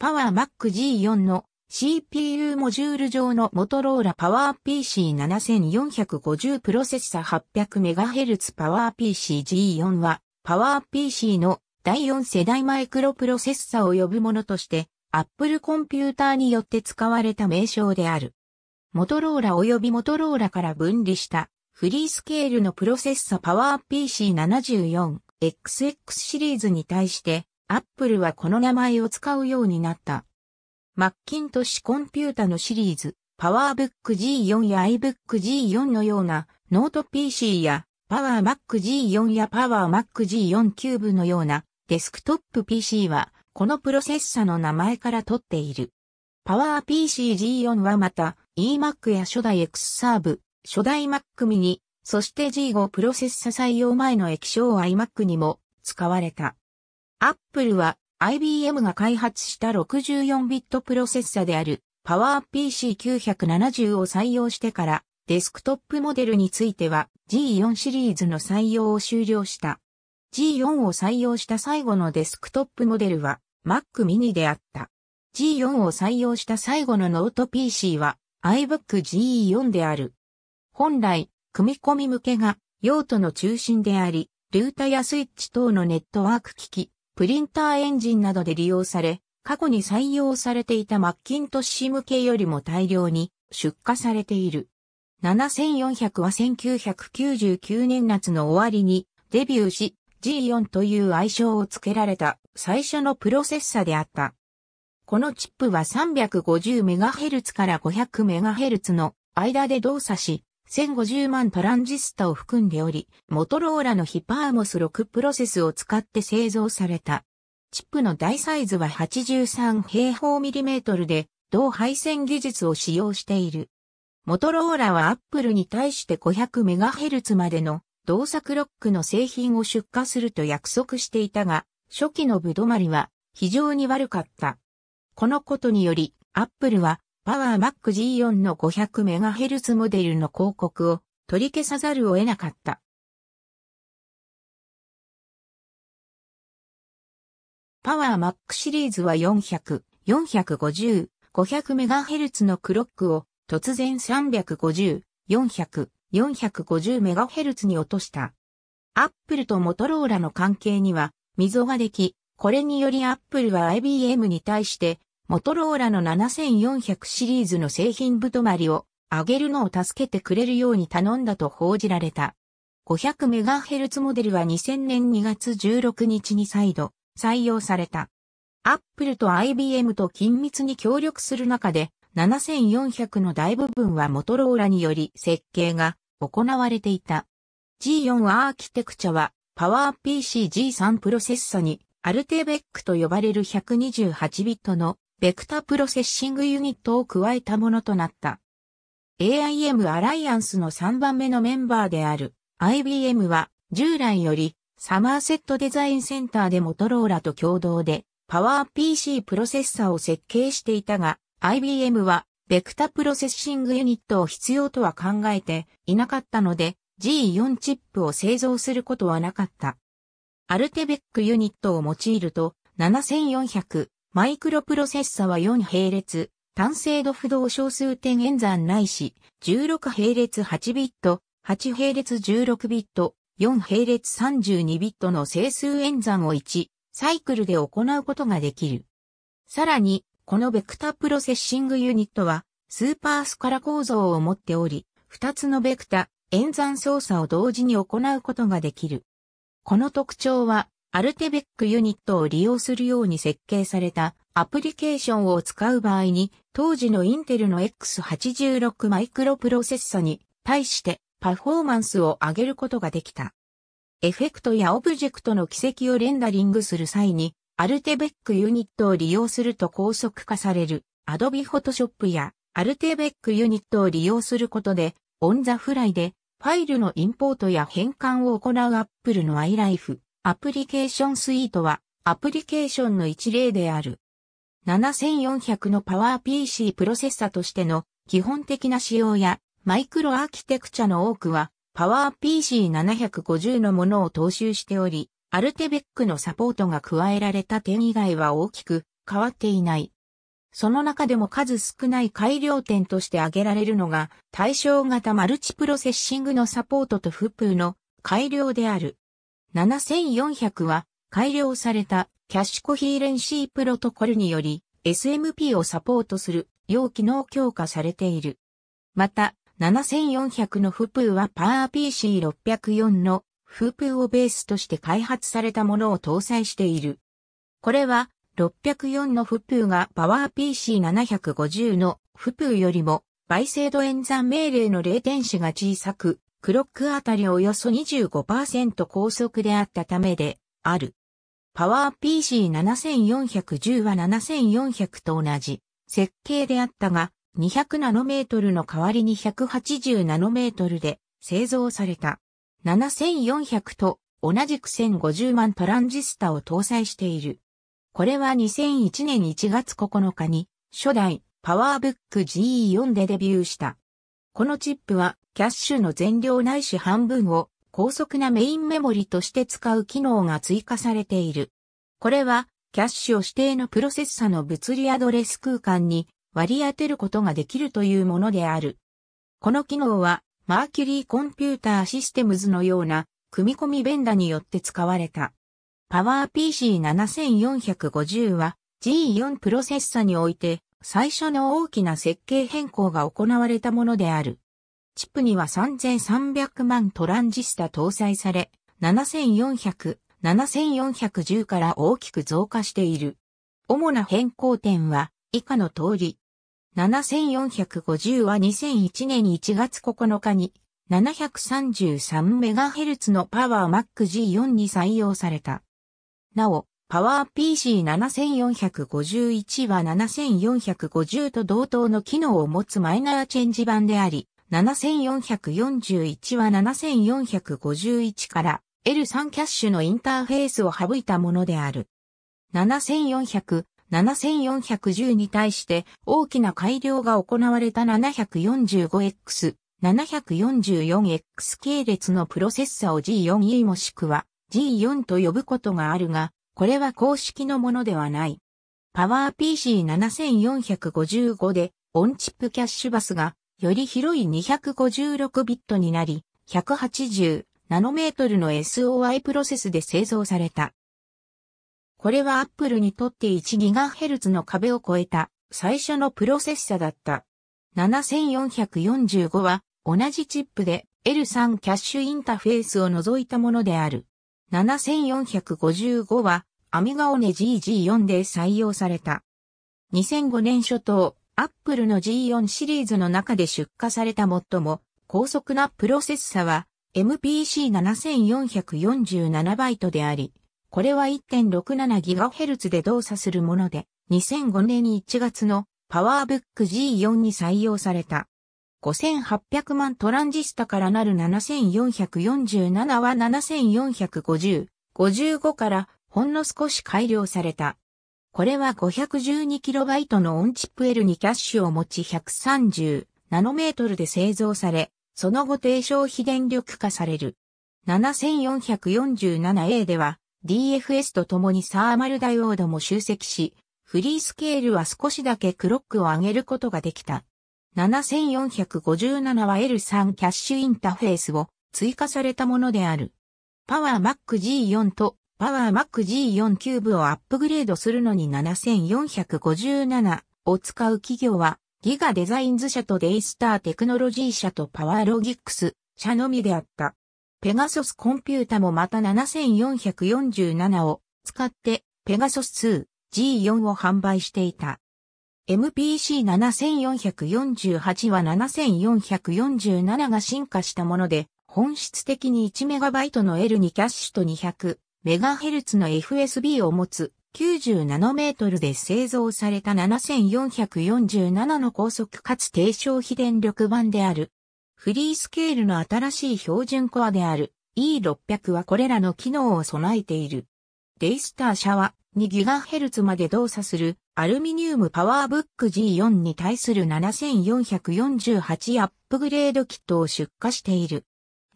パワーマック G4 の CPU モジュール上のモトローラパワー PC7450 プロセッサ 800MHz パワー PCG4 はパワー PC の第4世代マイクロプロセッサを呼ぶものとして Apple コンピューターによって使われた名称である。モトローラ及びモトローラから分離したフリースケールのプロセッサパワー PC74XX シリーズに対してアップルはこの名前を使うようになった。マッキントッシュコンピュータのシリーズ、パワーブック G4 や iBook G4 のようなノート PC やパワーマック G4 やパワーマック G4 キューブのようなデスクトップ PC はこのプロセッサの名前から取っている。パワー PC G4 はまた eMac や初代 X サーブ、初代 Mac mini、そして G5 プロセッサ採用前の液晶 iMac にも使われた。アップルは IBM が開発した64ビットプロセッサである PowerPC970 を採用してからデスクトップモデルについては G4 シリーズの採用を終了した。G4 を採用した最後のデスクトップモデルは Mac mini であった。G4 を採用した最後のノート PC は iBook G4 である。本来、組み込み向けが用途の中心であり、ルータやスイッチ等のネットワーク機器、プリンターエンジンなどで利用され、過去に採用されていたマッキントッシ向けよりも大量に出荷されている。7400は1999年夏の終わりにデビューし G4 という愛称を付けられた最初のプロセッサであった。このチップは 350MHz から 500MHz の間で動作し、1050万トランジスタを含んでおり、モトローラのヒパーモス6プロセスを使って製造された。チップの大サイズは83平方ミリメートルで、同配線技術を使用している。モトローラはアップルに対して 500MHz までの動作ロックの製品を出荷すると約束していたが、初期のぶどまりは非常に悪かった。このことにより、アップルはパワーマック G4 の 500MHz モデルの広告を取り消さざるを得なかった。パワーマックシリーズは400、450、500MHz のクロックを突然350、400、450MHz に落とした。アップルとモトローラの関係には溝ができ、これによりアップルは IBM に対してモトローラの7400シリーズの製品ぶとまりを上げるのを助けてくれるように頼んだと報じられた。500MHz モデルは2000年2月16日に再度採用された。アップルと IBM と緊密に協力する中で7400の大部分はモトローラにより設計が行われていた。G4 アーキテクチャはパワー PC G3 プロセッサにアルテベックと呼ばれる128ビットのベクタプロセッシングユニットを加えたものとなった。AIM アライアンスの3番目のメンバーである IBM は従来よりサマーセットデザインセンターでモトローラと共同でパワー PC プロセッサを設計していたが IBM はベクタプロセッシングユニットを必要とは考えていなかったので G4 チップを製造することはなかった。アルテベックユニットを用いると7400マイクロプロセッサは4並列、単精度不動小数点演算ないし、16並列8ビット、8並列16ビット、4並列32ビットの整数演算を1、サイクルで行うことができる。さらに、このベクタプロセッシングユニットは、スーパースカラ構造を持っており、2つのベクタ、演算操作を同時に行うことができる。この特徴は、アルテベックユニットを利用するように設計されたアプリケーションを使う場合に、当時のインテルの X86 マイクロプロセッサに対してパフォーマンスを上げることができた。エフェクトやオブジェクトの軌跡をレンダリングする際に、アルテベックユニットを利用すると高速化される Adobe Photoshop やアルテベックユニットを利用することで、オンザフライでファイルのインポートや変換を行う Apple の iLife アプリケーションスイートは、アプリケーションの一例である。7400のパワー PC プロセッサとしての基本的な仕様や、マイクロアーキテクチャの多くは、パワー PC750 のものを踏襲しており、アルテベックのサポートが加えられた点以外は大きく変わっていない。その中でも数少ない改良点として挙げられるのが、対象型マルチプロセッシングのサポートとフップの改良である。7400は改良されたキャッシュコヒーレンシープロトコルにより SMP をサポートする要機能強化されている。また、7400のフプーはパワー PC604 のフプーをベースとして開発されたものを搭載している。これは604のフプーがパワー PC750 のフプーよりも倍精度演算命令の0点子が小さく、クロックあたりおよそ25%高速であったためで、ある。パワー PC7410 は7400と同じ設計であったが、200ナノメートルの代わりに180ナノメートルで製造された。7400と同じく1050万トランジスタを搭載している。これは2001年1月9日に初代パワーブック GE4 でデビューした。このチップはキャッシュの全量ないし半分を高速なメインメモリとして使う機能が追加されている。これは、キャッシュを指定のプロセッサの物理アドレス空間に割り当てることができるというものである。この機能は、マーキュリーコンピューターシステムズのような組み込みベンダによって使われた。パワー PC7450 は G4 プロセッサにおいて最初の大きな設計変更が行われたものである。チップには3300万トランジスタ搭載され、7400、7410から大きく増加している。主な変更点は以下の通り。7450は2001年1月9日に 733MHz のパワー MacG4 に採用された。なお、パワー PC7451 は7450と同等の機能を持つマイナーチェンジ版であり、7441は7451から L3 キャッシュのインターフェースを省いたものである。7400、7410に対して大きな改良が行われた 745X、744X 系列のプロセッサを G4E もしくは G4 と呼ぶことがあるが、これは公式のものではない。PowerPC7455 でオンチップキャッシュバスがより広い256ビットになり、180ナノメートルの SOI プロセスで製造された。これは Apple にとって 1GHz の壁を超えた最初のプロセッサだった。7445は同じチップで L3 キャッシュインターフェースを除いたものである。7455はアミガオネ GG4 で採用された。2005年初頭、アップルの G4 シリーズの中で出荷された最も高速なプロセッサは MPC7447 バイトであり、これは 1.67GHz で動作するもので、2005年1月のパワーブック G4 に採用された。5800万トランジスタからなる7447は7450、55からほんの少し改良された。これは 512KB のオンチップ L にキャッシュを持ち130ナノメートルで製造され、その後低消費電力化される。7447A では DFS と共にサーマルダイオードも集積し、フリースケールは少しだけクロックを上げることができた。7457は L3 キャッシュインターフェースを追加されたものである。パワーマック G4 とパワーマック G4 キューブをアップグレードするのに7457を使う企業は、ギガデザインズ社とデイスターテクノロジー社とパワーロギックス社のみであった。ペガソスコンピュータもまた7447を使ってペガソス 2G4 を販売していた。MPC7448 は7447が進化したもので、本質的に 1MB の L にキャッシュと200。メガヘルツの FSB を持つ90ナノメートルで製造された7447の高速かつ低消費電力版である。フリースケールの新しい標準コアである E600 はこれらの機能を備えている。デイスター社は 2GHz まで動作するアルミニウムパワーブック G4 に対する7448アップグレードキットを出荷している。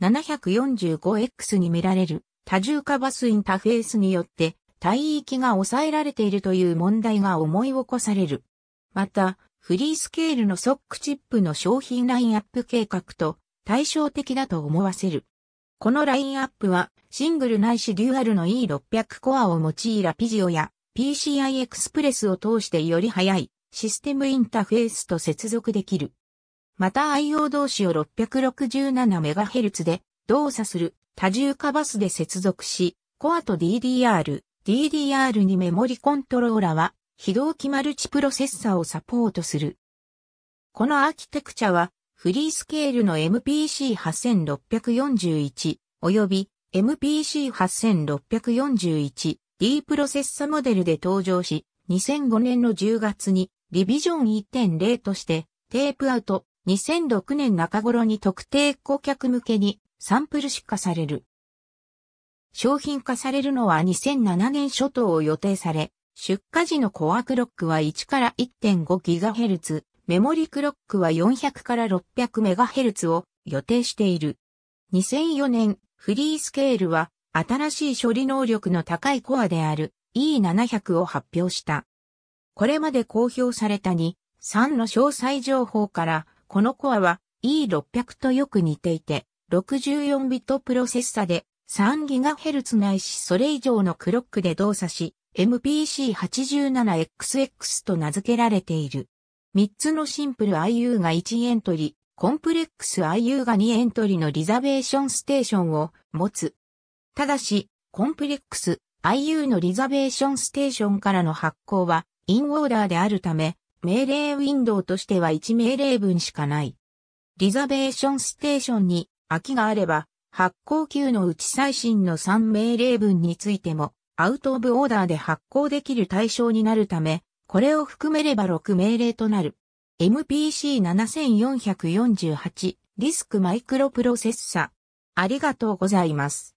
745X に見られる多重化バスインターフェースによって帯域が抑えられているという問題が思い起こされる。また、フリースケールのソックチップの商品ラインアップ計画と対照的だと思わせる。このラインアップはシングルないしデュアルの E600 コアを用いラピジオや PCI エクスプレスを通してより速いシステムインターフェースと接続できる。また IO 同士を 667MHz で動作する多重化バスで接続し、コアと DDR、d d r にメモリコントローラは非同期マルチプロセッサをサポートする。このアーキテクチャはフリースケールの MPC8641 よび MPC8641 D プロセッサモデルで登場し、2005年の10月にリビジョン1.0としてテープアウト、2006年中頃に特定顧客向けにサンプル出荷される。商品化されるのは2007年初頭を予定され、出荷時のコアクロックは1から 1.5GHz、メモリクロックは400から 600MHz を予定している。2004年、フリースケールは新しい処理能力の高いコアである E700 を発表した。これまで公表された2、3の詳細情報から、このコアは E600 とよく似ていて、64ビットプロセッサで 3GHz ないしそれ以上のクロックで動作し、MPC87XX と名付けられている。3つのシンプル IU が1エントリー、コンプレックス IU が2エントリーのリザベーションステーションを持つ。ただし、コンプレックス IU のリザベーションステーションからの発行はインオーダーであるため、命令ウィンドウとしては1命令文しかない。リザベーションステーションに空きがあれば、発行級のうち最新の3命令文についても、アウトオブオーダーで発行できる対象になるため、これを含めれば6命令となる。MPC7448 ディスクマイクロプロセッサ。ありがとうございます。